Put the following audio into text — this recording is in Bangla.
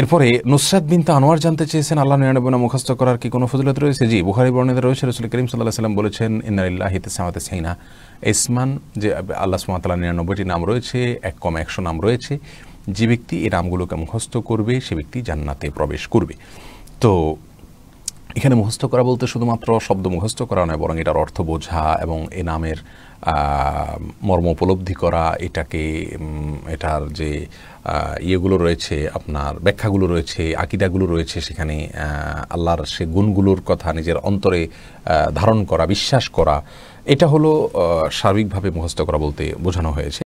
এরপরে নুসরাত বিনতে আনোয়ার জানতে চেয়েছেন আল্লাহ নিরানব্বনা মুখস্থ করার কি কোনো ফজলত রয়েছে জি বুহারি বর্ণিত রয়েছে রসুল করিম সাল্লাহ সাল্লাম বলেছেন ইন্নাল্লাহ ইসামাতে সাইনা ইসমান যে আল্লাহ সুমাতাল্লাহ নিরানব্বইটি নাম রয়েছে এক কম একশো নাম রয়েছে যে ব্যক্তি এই নামগুলোকে মুখস্থ করবে সে ব্যক্তি জান্নাতে প্রবেশ করবে তো এখানে মুখস্থ করা বলতে শুধুমাত্র শব্দ মুখস্থ করা নয় বরং এটার অর্থ বোঝা এবং এ নামের মর্ম উপলব্ধি করা এটাকে এটার যে ইয়েগুলো রয়েছে আপনার ব্যাখ্যাগুলো রয়েছে আকিদাগুলো রয়েছে সেখানে আল্লাহর সে গুণগুলোর কথা নিজের অন্তরে ধারণ করা বিশ্বাস করা এটা হলো সার্বিকভাবে মুখস্থ করা বলতে বোঝানো হয়েছে